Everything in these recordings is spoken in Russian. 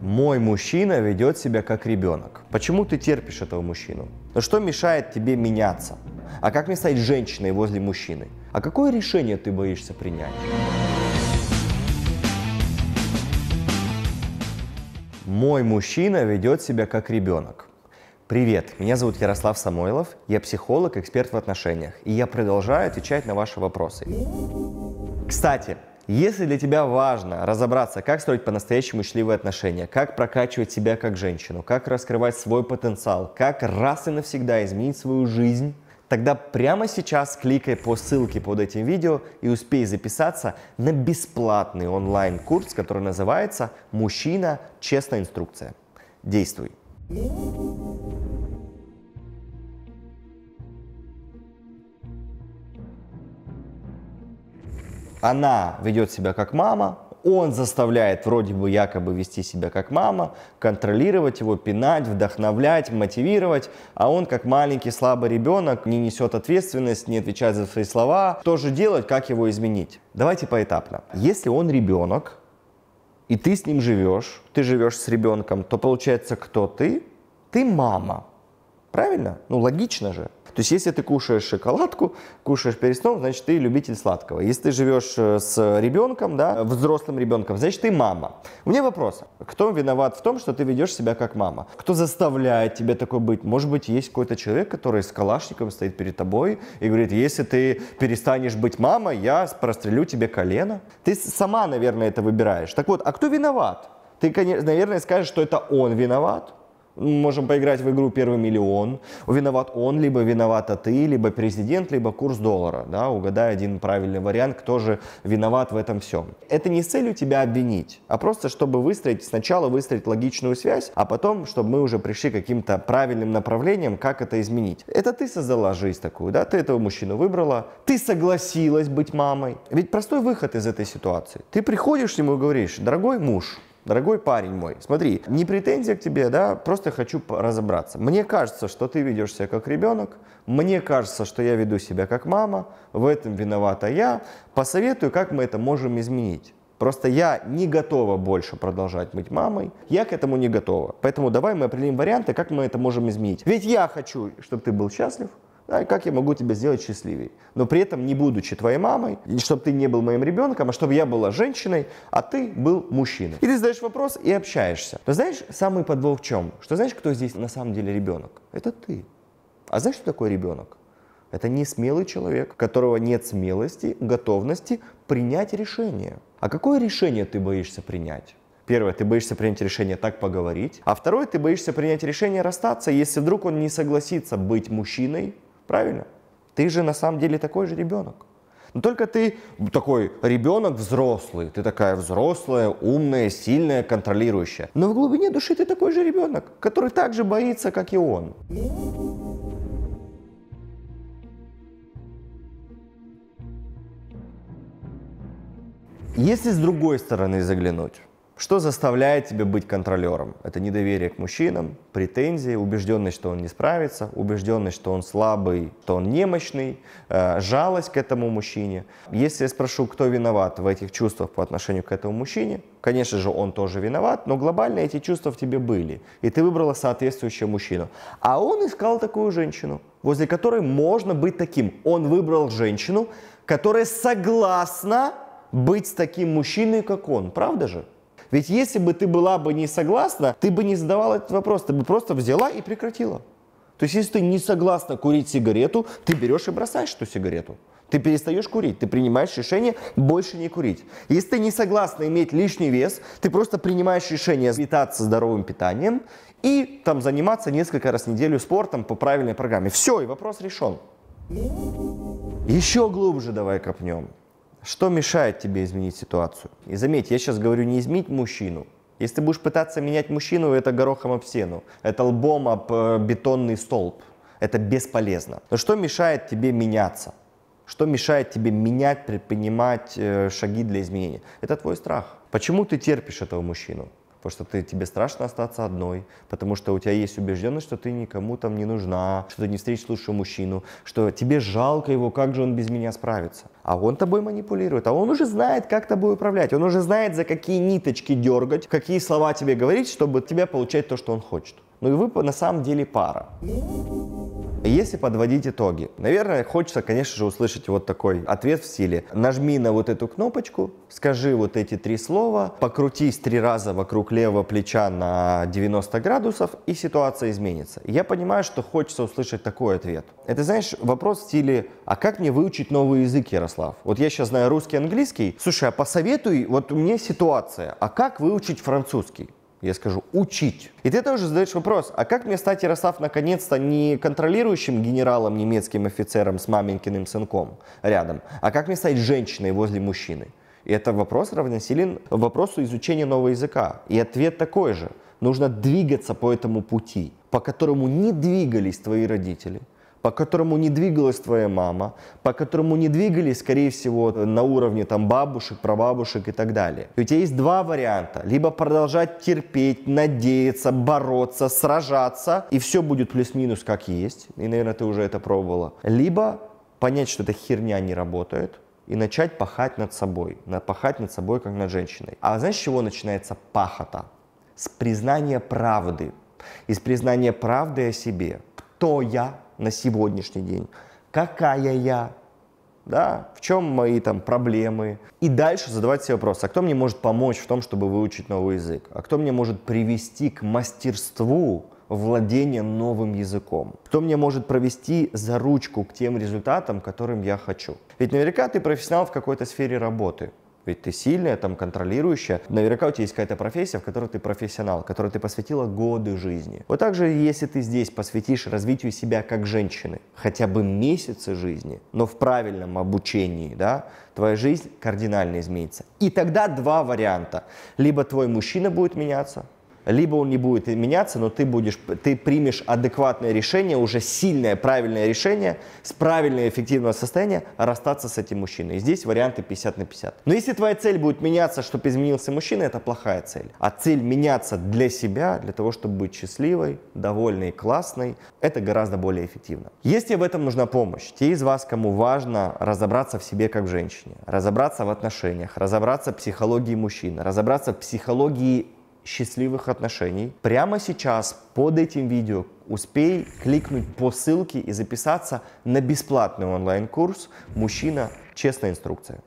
мой мужчина ведет себя как ребенок. Почему ты терпишь этого мужчину? Но что мешает тебе меняться? А как не стать женщиной возле мужчины? А какое решение ты боишься принять? Мой мужчина ведет себя как ребенок. Привет, меня зовут Ярослав Самойлов, я психолог, эксперт в отношениях, и я продолжаю отвечать на ваши вопросы. Кстати, если для тебя важно разобраться, как строить по-настоящему счастливые отношения, как прокачивать себя как женщину, как раскрывать свой потенциал, как раз и навсегда изменить свою жизнь, тогда прямо сейчас кликай по ссылке под этим видео и успей записаться на бесплатный онлайн-курс, который называется «Мужчина. Честная инструкция». Действуй! Она ведет себя как мама, он заставляет вроде бы якобы вести себя как мама, контролировать его, пинать, вдохновлять, мотивировать, а он как маленький слабый ребенок не несет ответственность, не отвечает за свои слова. Что же делать, как его изменить? Давайте поэтапно. Если он ребенок, и ты с ним живешь, ты живешь с ребенком, то получается, кто ты? Ты мама. Правильно? Ну, логично же. То есть, если ты кушаешь шоколадку, кушаешь перед сном, значит, ты любитель сладкого. Если ты живешь э, с ребенком, да, взрослым ребенком, значит, ты мама. У меня вопрос. Кто виноват в том, что ты ведешь себя как мама? Кто заставляет тебя такой быть? Может быть, есть какой-то человек, который с калашником стоит перед тобой и говорит, если ты перестанешь быть мамой, я прострелю тебе колено. Ты сама, наверное, это выбираешь. Так вот, а кто виноват? Ты, наверное, скажешь, что это он виноват, можем поиграть в игру «Первый миллион». Виноват он, либо виновата ты, либо президент, либо курс доллара. Да? Угадай один правильный вариант, кто же виноват в этом всем. Это не с целью тебя обвинить, а просто чтобы выстроить, сначала выстроить логичную связь, а потом, чтобы мы уже пришли к каким-то правильным направлениям, как это изменить. Это ты создала жизнь такую, да? ты этого мужчину выбрала, ты согласилась быть мамой. Ведь простой выход из этой ситуации. Ты приходишь к нему и говоришь, дорогой муж, дорогой парень мой, смотри, не претензия к тебе, да, просто хочу разобраться. Мне кажется, что ты ведешь себя как ребенок, мне кажется, что я веду себя как мама, в этом виновата я, посоветую, как мы это можем изменить. Просто я не готова больше продолжать быть мамой. Я к этому не готова. Поэтому давай мы определим варианты, как мы это можем изменить. Ведь я хочу, чтобы ты был счастлив, а как я могу тебя сделать счастливее. Но при этом не будучи твоей мамой, чтобы ты не был моим ребенком, а чтобы я была женщиной, а ты был мужчиной. И ты задаешь вопрос и общаешься. Но знаешь, самый подвох в чем? Что знаешь, кто здесь на самом деле ребенок? Это ты. А знаешь, что такое ребенок? Это не смелый человек, у которого нет смелости, готовности принять решение. А какое решение ты боишься принять? Первое, ты боишься принять решение так поговорить. А второе, ты боишься принять решение расстаться, если вдруг он не согласится быть мужчиной, Правильно? Ты же на самом деле такой же ребенок. Но только ты такой ребенок взрослый, ты такая взрослая, умная, сильная, контролирующая. Но в глубине души ты такой же ребенок, который так же боится, как и он. Если с другой стороны заглянуть, что заставляет тебя быть контролером? Это недоверие к мужчинам, претензии, убежденность, что он не справится, убежденность, что он слабый, что он немощный, э, жалость к этому мужчине. Если я спрошу, кто виноват в этих чувствах по отношению к этому мужчине, конечно же, он тоже виноват, но глобально эти чувства в тебе были, и ты выбрала соответствующего мужчину. А он искал такую женщину, возле которой можно быть таким. Он выбрал женщину, которая согласна быть с таким мужчиной, как он, правда же? Ведь если бы ты была бы не согласна, ты бы не задавала этот вопрос, ты бы просто взяла и прекратила. То есть, если ты не согласна курить сигарету, ты берешь и бросаешь эту сигарету. Ты перестаешь курить, ты принимаешь решение больше не курить. Если ты не согласна иметь лишний вес, ты просто принимаешь решение питаться здоровым питанием и там заниматься несколько раз в неделю спортом по правильной программе. Все, и вопрос решен. Еще глубже давай копнем. Что мешает тебе изменить ситуацию? И заметь, я сейчас говорю не изменить мужчину. Если ты будешь пытаться менять мужчину, это горохом об стену, это лбом об э, бетонный столб. Это бесполезно. Но что мешает тебе меняться? Что мешает тебе менять, предпринимать э, шаги для изменения? Это твой страх. Почему ты терпишь этого мужчину? потому что ты, тебе страшно остаться одной, потому что у тебя есть убежденность, что ты никому там не нужна, что ты не встретишь лучшего мужчину, что тебе жалко его, как же он без меня справится. А он тобой манипулирует, а он уже знает, как тобой управлять, он уже знает, за какие ниточки дергать, какие слова тебе говорить, чтобы тебя получать то, что он хочет. Ну и вы на самом деле пара. Если подводить итоги, наверное, хочется, конечно же, услышать вот такой ответ в стиле. Нажми на вот эту кнопочку, скажи вот эти три слова, покрутись три раза вокруг левого плеча на 90 градусов, и ситуация изменится. Я понимаю, что хочется услышать такой ответ. Это, знаешь, вопрос в стиле, а как мне выучить новый язык, Ярослав? Вот я сейчас знаю русский, и английский. Слушай, а посоветуй, вот у меня ситуация, а как выучить французский? я скажу учить. И ты тоже задаешь вопрос, а как мне стать, Ярослав, наконец-то не контролирующим генералом, немецким офицером с маменькиным сынком рядом, а как мне стать женщиной возле мужчины? И это вопрос равносилен вопросу изучения нового языка. И ответ такой же. Нужно двигаться по этому пути, по которому не двигались твои родители, по которому не двигалась твоя мама, по которому не двигались, скорее всего, на уровне там бабушек, прабабушек и так далее. И у тебя есть два варианта. Либо продолжать терпеть, надеяться, бороться, сражаться, и все будет плюс-минус как есть, и, наверное, ты уже это пробовала. Либо понять, что эта херня не работает, и начать пахать над собой, пахать над собой, как над женщиной. А знаешь, с чего начинается пахота? С признания правды, из признания правды о себе. Кто я? на сегодняшний день, какая я, да, в чем мои там проблемы. И дальше задавать себе вопрос, а кто мне может помочь в том, чтобы выучить новый язык? А кто мне может привести к мастерству владения новым языком? Кто мне может провести за ручку к тем результатам, которым я хочу? Ведь наверняка ты профессионал в какой-то сфере работы. Ведь ты сильная, там, контролирующая. Наверняка у тебя есть какая-то профессия, в которой ты профессионал, которой ты посвятила годы жизни. Вот так же, если ты здесь посвятишь развитию себя как женщины, хотя бы месяцы жизни, но в правильном обучении, да, твоя жизнь кардинально изменится. И тогда два варианта. Либо твой мужчина будет меняться, либо он не будет меняться, но ты, будешь, ты примешь адекватное решение, уже сильное, правильное решение, с правильного эффективного состояния расстаться с этим мужчиной. И здесь варианты 50 на 50. Но если твоя цель будет меняться, чтобы изменился мужчина, это плохая цель. А цель меняться для себя, для того, чтобы быть счастливой, довольной, классной, это гораздо более эффективно. Если в этом нужна помощь, те из вас, кому важно разобраться в себе как в женщине, разобраться в отношениях, разобраться в психологии мужчины, разобраться в психологии счастливых отношений. Прямо сейчас под этим видео успей кликнуть по ссылке и записаться на бесплатный онлайн-курс «Мужчина. Честная инструкция».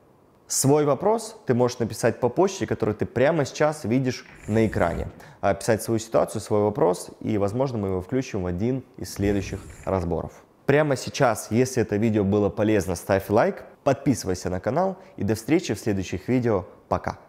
Свой вопрос ты можешь написать по почте, который ты прямо сейчас видишь на экране. Описать свою ситуацию, свой вопрос, и, возможно, мы его включим в один из следующих разборов. Прямо сейчас, если это видео было полезно, ставь лайк, подписывайся на канал и до встречи в следующих видео. Пока!